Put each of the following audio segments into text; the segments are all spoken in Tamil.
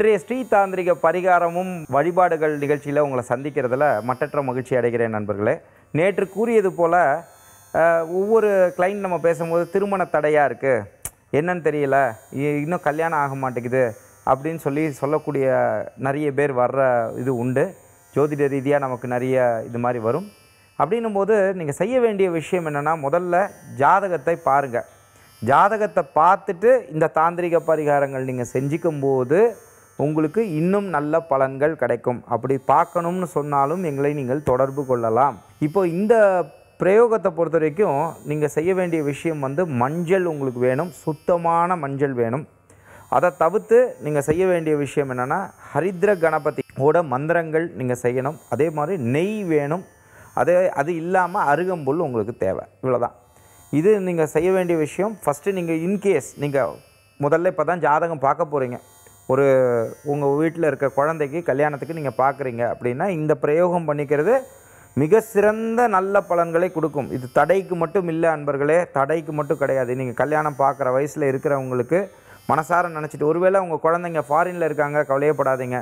இன்றைய ஸ்ரீ தாந்திரிக பரிகாரமும் வழிபாடுகள் நிகழ்ச்சியில் உங்களை சந்திக்கிறதுல மட்டற்ற மகிழ்ச்சி அடைகிறேன் நண்பர்களே நேற்று கூறியது போல் ஒவ்வொரு கிளைண்ட் நம்ம பேசும்போது திருமண தடையாக இருக்குது என்னன்னு தெரியல இன்னும் கல்யாணம் ஆக மாட்டேங்குது அப்படின்னு சொல்லி சொல்லக்கூடிய நிறைய பேர் வர்ற இது உண்டு ஜோதிட ரீதியாக நமக்கு நிறைய இது மாதிரி வரும் அப்படின்னும் போது நீங்கள் செய்ய வேண்டிய விஷயம் என்னென்னா முதல்ல ஜாதகத்தை பாருங்கள் ஜாதகத்தை பார்த்துட்டு இந்த தாந்திரிக பரிகாரங்கள் நீங்கள் செஞ்சுக்கும்போது போது உங்களுக்கு இன்னும் நல்ல பலன்கள் கிடைக்கும் அப்படி பார்க்கணும்னு சொன்னாலும் எங்களை நீங்கள் தொடர்பு கொள்ளலாம் இப்போ இந்த பிரயோகத்தை பொறுத்த வரைக்கும் நீங்கள் செய்ய வேண்டிய விஷயம் வந்து மஞ்சள் உங்களுக்கு வேணும் சுத்தமான மஞ்சள் வேணும் அதை தவிர்த்து நீங்கள் செய்ய வேண்டிய விஷயம் என்னென்னா ஹரித்ர கணபதி கணபதியோட மந்திரங்கள் நீங்கள் செய்யணும் அதே மாதிரி நெய் வேணும் அதே அது இல்லாமல் அருகம்புல் உங்களுக்கு தேவை இவ்வளோதான் இது நீங்கள் செய்ய வேண்டிய விஷயம் ஃபஸ்ட்டு நீங்கள் இன்கேஸ் நீங்கள் முதல்ல இப்போ தான் ஜாதகம் பார்க்க போகிறீங்க ஒரு உங்கள் வீட்டில் இருக்க குழந்தைக்கு கல்யாணத்துக்கு நீங்கள் பார்க்குறீங்க அப்படின்னா இந்த பிரயோகம் பண்ணிக்கிறது மிக சிறந்த நல்ல பலன்களை கொடுக்கும் இது தடைக்கு மட்டும் இல்லை அன்பர்களே தடைக்கு மட்டும் கிடையாது நீங்கள் கல்யாணம் பார்க்குற வயசில் இருக்கிறவங்களுக்கு மனசார நினச்சிட்டு ஒருவேளை உங்கள் குழந்தைங்க ஃபாரினில் இருக்காங்க கவலையப்படாதீங்க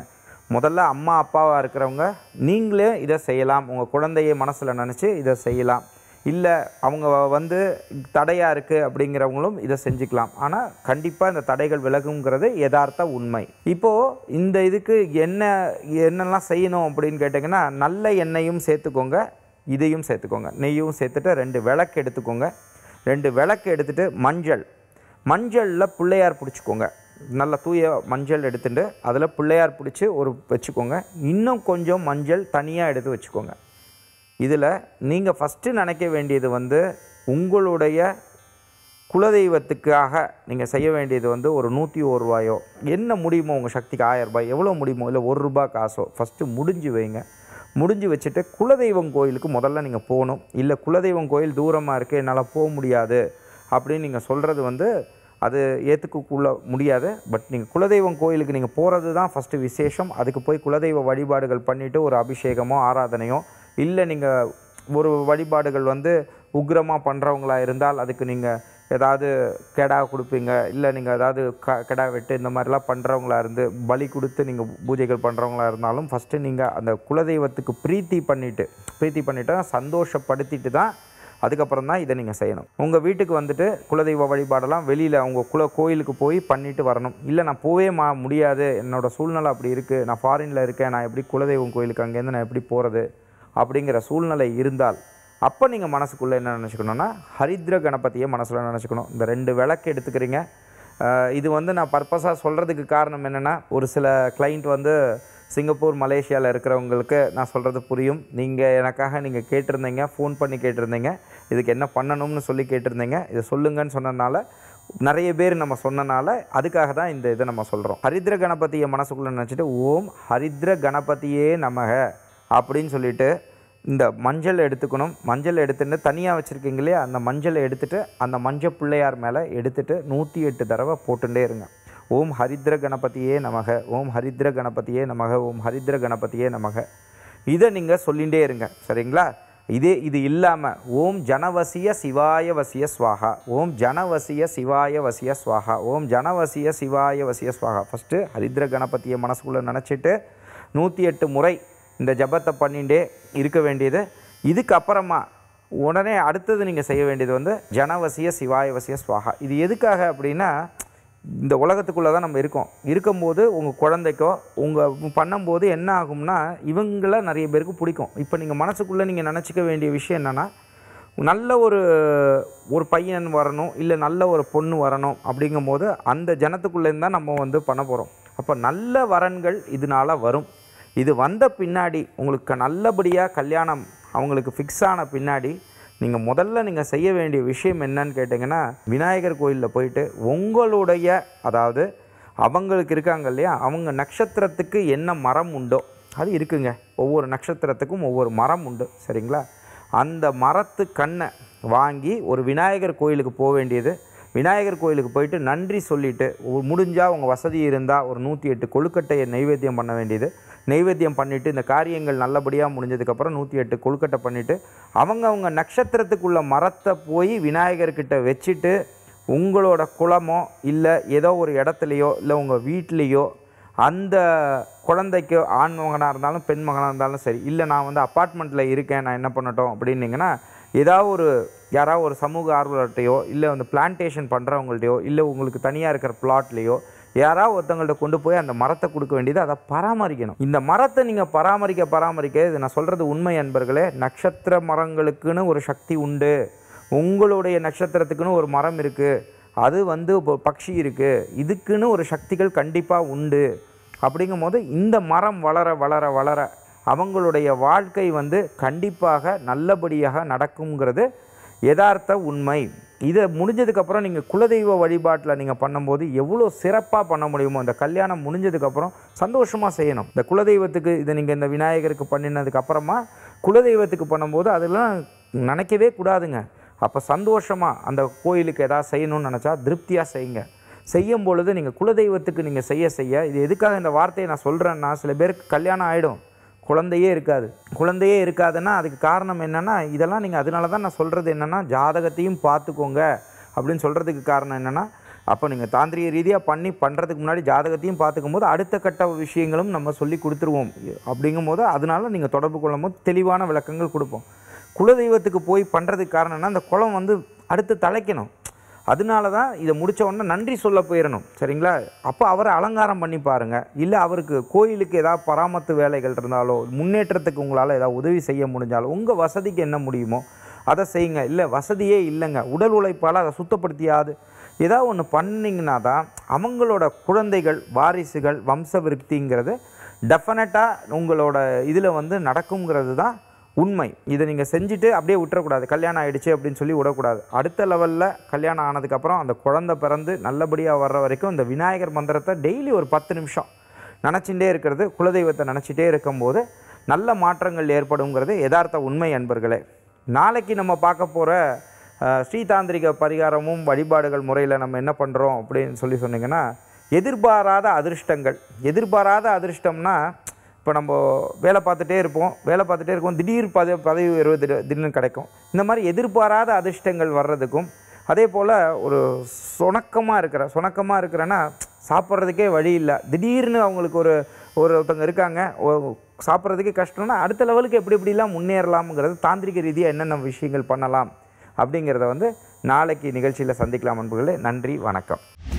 முதல்ல அம்மா அப்பாவாக இருக்கிறவங்க நீங்களே இதை செய்யலாம் உங்கள் குழந்தையை மனசில் நினச்சி இதை செய்யலாம் இல்லை அவங்க வந்து தடையாக இருக்குது அப்படிங்கிறவங்களும் இதை செஞ்சுக்கலாம் ஆனால் கண்டிப்பாக இந்த தடைகள் விலகுங்கிறது யதார்த்த உண்மை இப்போது இந்த இதுக்கு என்ன என்னெல்லாம் செய்யணும் அப்படின்னு கேட்டிங்கன்னா நல்ல எண்ணெயும் சேர்த்துக்கோங்க இதையும் சேர்த்துக்கோங்க நெய்யும் சேர்த்துட்டு ரெண்டு விளக்கு எடுத்துக்கோங்க ரெண்டு விளக்கு எடுத்துகிட்டு மஞ்சள் மஞ்சளில் பிள்ளையார் பிடிச்சிக்கோங்க நல்ல தூய மஞ்சள் எடுத்துட்டு அதில் பிள்ளையார் பிடிச்சி ஒரு வச்சுக்கோங்க இன்னும் கொஞ்சம் மஞ்சள் தனியாக எடுத்து வச்சுக்கோங்க இதில் நீங்கள் ஃபஸ்ட்டு நினைக்க வேண்டியது வந்து உங்களுடைய குலதெய்வத்துக்காக நீங்கள் செய்ய வேண்டியது வந்து ஒரு நூற்றி ஒரு ரூபாயோ என்ன முடியுமோ உங்கள் சக்திக்கு ஆயிரம் ரூபாய் எவ்வளோ முடியுமோ இல்லை ஒரு ரூபா காசோ ஃபஸ்ட்டு முடிஞ்சு வைங்க முடிஞ்சு வச்சுட்டு குலதெய்வம் கோயிலுக்கு முதல்ல நீங்கள் போகணும் இல்லை குலதெய்வம் கோயில் தூரமாக இருக்குது என்னால் போக முடியாது அப்படின்னு நீங்கள் சொல்கிறது வந்து அது ஏற்றுக்குள்ள முடியாது பட் நீங்கள் குலதெய்வம் கோயிலுக்கு நீங்கள் போகிறது தான் ஃபஸ்ட்டு விசேஷம் அதுக்கு போய் குலதெய்வ வழிபாடுகள் பண்ணிவிட்டு ஒரு அபிஷேகமோ ஆராதனையோ இல்லை நீங்கள் ஒரு வழிபாடுகள் வந்து உக்ரமாக பண்ணுறவங்களாக இருந்தால் அதுக்கு நீங்கள் ஏதாவது கெடா கொடுப்பீங்க இல்லை நீங்கள் ஏதாவது க கெடா வெட்டு இந்த மாதிரிலாம் பண்ணுறவங்களா இருந்து பலி கொடுத்து நீங்கள் பூஜைகள் பண்ணுறவங்களா இருந்தாலும் ஃபஸ்ட்டு நீங்கள் அந்த குலதெய்வத்துக்கு பிரீத்தி பண்ணிவிட்டு பிரீத்தி பண்ணிவிட்டு சந்தோஷப்படுத்திட்டு தான் அதுக்கப்புறம் தான் இதை நீங்கள் செய்யணும் உங்கள் வீட்டுக்கு வந்துட்டு குலதெய்வ வழிபாடெல்லாம் வெளியில் அவங்க குல கோயிலுக்கு போய் பண்ணிட்டு வரணும் இல்லை நான் போவே மா முடியாது என்னோடய சூழ்நிலை அப்படி இருக்குது நான் ஃபாரினில் இருக்கேன் நான் எப்படி குலதெய்வம் கோயிலுக்கு அங்கேருந்து நான் எப்படி போகிறது அப்படிங்கிற சூழ்நிலை இருந்தால் அப்போ நீங்கள் மனசுக்குள்ளே என்ன நினச்சிக்கணுன்னா ஹரித்ர கணபதியை மனசில் நினச்சிக்கணும் இந்த ரெண்டு விளக்கு எடுத்துக்கிறீங்க இது வந்து நான் பர்பஸாக சொல்கிறதுக்கு காரணம் என்னென்னா ஒரு சில கிளைண்ட் வந்து சிங்கப்பூர் மலேசியாவில் இருக்கிறவங்களுக்கு நான் சொல்கிறது புரியும் நீங்கள் எனக்காக நீங்கள் கேட்டிருந்தீங்க ஃபோன் பண்ணி கேட்டிருந்தீங்க இதுக்கு என்ன பண்ணணும்னு சொல்லி கேட்டிருந்தீங்க இதை சொல்லுங்கன்னு சொன்னதுனால நிறைய பேர் நம்ம சொன்னனால அதுக்காக தான் இந்த இதை நம்ம சொல்கிறோம் ஹரித்ர கணபதியை மனசுக்குள்ளே நினச்சிட்டு ஓம் ஹரித்ர கணபதியே நமக அப்படின்னு சொல்லிட்டு இந்த மஞ்சள் எடுத்துக்கணும் மஞ்சள் எடுத்துட்டு தனியாக வச்சுருக்கீங்க இல்லையா அந்த மஞ்சளை எடுத்துகிட்டு அந்த மஞ்சள் பிள்ளையார் மேலே எடுத்துகிட்டு நூற்றி எட்டு தடவை போட்டுகிட்டே இருங்க ஓம் ஹரித்ர கணபதியே நமக ஓம் ஹரித்ர கணபதியே நமக ஓம் ஹரித்ர கணபதியே நமக இதை நீங்கள் சொல்லிகிட்டே இருங்க சரிங்களா இதே இது இல்லாமல் ஓம் ஜனவசிய சிவாய வசிய ஸ்வாகா ஓம் ஜனவசிய சிவாய வசிய ஸ்வாகா ஓம் ஜனவசிய சிவாய வசிய ஸ்வாகா ஃபஸ்ட்டு ஹரித்ர கணபதியை மனசுக்குள்ளே நினச்சிட்டு நூற்றி எட்டு முறை இந்த ஜபத்தை பண்ணிகிட்டே இருக்க வேண்டியது இதுக்கப்புறமா உடனே அடுத்தது நீங்கள் செய்ய வேண்டியது வந்து ஜனவசிய சிவாயவசிய ஸ்வாகா இது எதுக்காக அப்படின்னா இந்த உலகத்துக்குள்ளே தான் நம்ம இருக்கோம் இருக்கும்போது உங்கள் குழந்தைக்கோ உங்கள் பண்ணும்போது என்ன ஆகும்னா இவங்கள நிறைய பேருக்கு பிடிக்கும் இப்போ நீங்கள் மனசுக்குள்ளே நீங்கள் நினச்சிக்க வேண்டிய விஷயம் என்னென்னா நல்ல ஒரு ஒரு பையன் வரணும் இல்லை நல்ல ஒரு பொண்ணு வரணும் அப்படிங்கும்போது அந்த ஜனத்துக்குள்ளேருந்து தான் நம்ம வந்து பண்ண போகிறோம் அப்போ நல்ல வரன்கள் இதனால் வரும் இது வந்த பின்னாடி உங்களுக்கு நல்லபடியாக கல்யாணம் அவங்களுக்கு ஃபிக்ஸ் ஆன பின்னாடி நீங்கள் முதல்ல நீங்கள் செய்ய வேண்டிய விஷயம் என்னன்னு கேட்டிங்கன்னா விநாயகர் கோயிலில் போயிட்டு உங்களுடைய அதாவது அவங்களுக்கு இருக்காங்க இல்லையா அவங்க நட்சத்திரத்துக்கு என்ன மரம் உண்டோ அது இருக்குங்க ஒவ்வொரு நட்சத்திரத்துக்கும் ஒவ்வொரு மரம் உண்டு சரிங்களா அந்த மரத்து கண்ணை வாங்கி ஒரு விநாயகர் கோயிலுக்கு போக வேண்டியது விநாயகர் கோயிலுக்கு போயிட்டு நன்றி சொல்லிவிட்டு முடிஞ்சால் உங்கள் வசதி இருந்தால் ஒரு நூற்றி எட்டு கொழுக்கட்டையை நைவேத்தியம் பண்ண வேண்டியது நைவேத்தியம் பண்ணிவிட்டு இந்த காரியங்கள் நல்லபடியாக முடிஞ்சதுக்கப்புறம் நூற்றி எட்டு கொழுக்கட்டை பண்ணிவிட்டு அவங்கவுங்க நட்சத்திரத்துக்குள்ள மரத்தை போய் விநாயகர்கிட்ட வச்சுட்டு உங்களோட குளமோ இல்லை ஏதோ ஒரு இடத்துலையோ இல்லை உங்கள் வீட்லேயோ அந்த குழந்தைக்கோ ஆண் மகனாக இருந்தாலும் பெண் மகனாக இருந்தாலும் சரி இல்லை நான் வந்து அப்பார்ட்மெண்ட்டில் இருக்கேன் நான் என்ன பண்ணட்டும் அப்படின்னிங்கன்னா ஏதாவது ஒரு யாராவது ஒரு சமூக ஆர்வலர்கிட்டையோ இல்லை அந்த பிளான்டேஷன் பண்ணுறவங்கள்ட்டையோ இல்லை உங்களுக்கு தனியாக இருக்கிற பிளாட்லேயோ யாராவது ஒருத்தங்கள்ட்ட கொண்டு போய் அந்த மரத்தை கொடுக்க வேண்டியது அதை பராமரிக்கணும் இந்த மரத்தை நீங்கள் பராமரிக்க பராமரிக்க இது நான் சொல்கிறது உண்மை அன்பர்களே நட்சத்திர மரங்களுக்குன்னு ஒரு சக்தி உண்டு உங்களுடைய நட்சத்திரத்துக்குன்னு ஒரு மரம் இருக்குது அது வந்து இப்போ பக்ஷி இருக்குது இதுக்குன்னு ஒரு சக்திகள் கண்டிப்பாக உண்டு அப்படிங்கும் போது இந்த மரம் வளர வளர வளர அவங்களுடைய வாழ்க்கை வந்து கண்டிப்பாக நல்லபடியாக நடக்குங்கிறது யதார்த்த உண்மை இதை முடிஞ்சதுக்கப்புறம் நீங்கள் குலதெய்வ வழிபாட்டில் நீங்கள் பண்ணும்போது எவ்வளோ சிறப்பாக பண்ண முடியுமோ அந்த கல்யாணம் முடிஞ்சதுக்கப்புறம் சந்தோஷமாக செய்யணும் இந்த குலதெய்வத்துக்கு இதை நீங்கள் இந்த விநாயகருக்கு பண்ணினதுக்கப்புறமா குலதெய்வத்துக்கு பண்ணும்போது அதெல்லாம் நினைக்கவே கூடாதுங்க அப்போ சந்தோஷமாக அந்த கோயிலுக்கு எதாவது செய்யணும்னு நினச்சா திருப்தியாக செய்யுங்க செய்யும் பொழுது நீங்கள் குலதெய்வத்துக்கு நீங்கள் செய்ய செய்ய இது எதுக்காக இந்த வார்த்தையை நான் சொல்கிறேன்னா சில பேருக்கு கல்யாணம் ஆகிடும் குழந்தையே இருக்காது குழந்தையே இருக்காதுன்னா அதுக்கு காரணம் என்னென்னா இதெல்லாம் நீங்கள் அதனால தான் நான் சொல்கிறது என்னென்னா ஜாதகத்தையும் பார்த்துக்கோங்க அப்படின்னு சொல்கிறதுக்கு காரணம் என்னென்னா அப்போ நீங்கள் தாந்திரிக ரீதியாக பண்ணி பண்ணுறதுக்கு முன்னாடி ஜாதகத்தையும் பார்த்துக்கும் போது அடுத்த கட்ட விஷயங்களும் நம்ம சொல்லி கொடுத்துருவோம் அப்படிங்கும் போது அதனால் நீங்கள் தொடர்பு கொள்ளும் போது தெளிவான விளக்கங்கள் கொடுப்போம் குலதெய்வத்துக்கு போய் பண்ணுறதுக்கு காரணம்னா அந்த குளம் வந்து அடுத்து தலைக்கணும் அதனால தான் இதை முடித்த உடனே நன்றி சொல்ல போயிடணும் சரிங்களா அப்போ அவரை அலங்காரம் பண்ணி பாருங்கள் இல்லை அவருக்கு கோயிலுக்கு ஏதாவது பராமத்து வேலைகள் இருந்தாலோ முன்னேற்றத்துக்கு உங்களால் ஏதாவது உதவி செய்ய முடிஞ்சாலோ உங்கள் வசதிக்கு என்ன முடியுமோ அதை செய்யுங்க இல்லை வசதியே இல்லைங்க உடல் உழைப்பால் அதை சுத்தப்படுத்தியாது ஏதாவது ஒன்று பண்ணிங்கன்னா தான் அவங்களோட குழந்தைகள் வாரிசுகள் வம்ச விருப்திங்கிறது டெஃபினட்டாக உங்களோட இதில் வந்து நடக்குங்கிறது தான் உண்மை இதை நீங்கள் செஞ்சுட்டு அப்படியே விட்டுறக்கூடாது கல்யாணம் ஆகிடுச்சு அப்படின்னு சொல்லி விடக்கூடாது அடுத்த லெவலில் கல்யாணம் ஆனதுக்கப்புறம் அந்த குழந்த பிறந்து நல்லபடியாக வர்ற வரைக்கும் இந்த விநாயகர் மந்திரத்தை டெய்லி ஒரு பத்து நிமிஷம் நினச்சிட்டே இருக்கிறது குலதெய்வத்தை நினச்சிட்டே இருக்கும்போது நல்ல மாற்றங்கள் ஏற்படுங்கிறது யதார்த்த உண்மை அன்பர்களே நாளைக்கு நம்ம பார்க்க போகிற ஸ்ரீதாந்திரிக பரிகாரமும் வழிபாடுகள் முறையில் நம்ம என்ன பண்ணுறோம் அப்படின்னு சொல்லி சொன்னிங்கன்னா எதிர்பாராத அதிர்ஷ்டங்கள் எதிர்பாராத அதிர்ஷ்டம்னா இப்போ நம்ம வேலை பார்த்துட்டே இருப்போம் வேலை பார்த்துட்டே இருப்போம் திடீர் பத பதவி உயர்வு திடீர்னு கிடைக்கும் இந்த மாதிரி எதிர்பாராத அதிர்ஷ்டங்கள் வர்றதுக்கும் அதே போல் ஒரு சுணக்கமாக இருக்கிற சுணக்கமாக இருக்கிறேன்னா சாப்பிட்றதுக்கே வழி இல்லை திடீர்னு அவங்களுக்கு ஒரு ஒருத்தவங்க இருக்காங்க சாப்பிட்றதுக்கே கஷ்டம்னா அடுத்த லெவலுக்கு எப்படி எப்படிலாம் முன்னேறலாம்ங்கிறது தாந்திரிக ரீதியாக என்னென்ன விஷயங்கள் பண்ணலாம் அப்படிங்கிறத வந்து நாளைக்கு நிகழ்ச்சியில் சந்திக்கலாம் அன்புகளே நன்றி வணக்கம்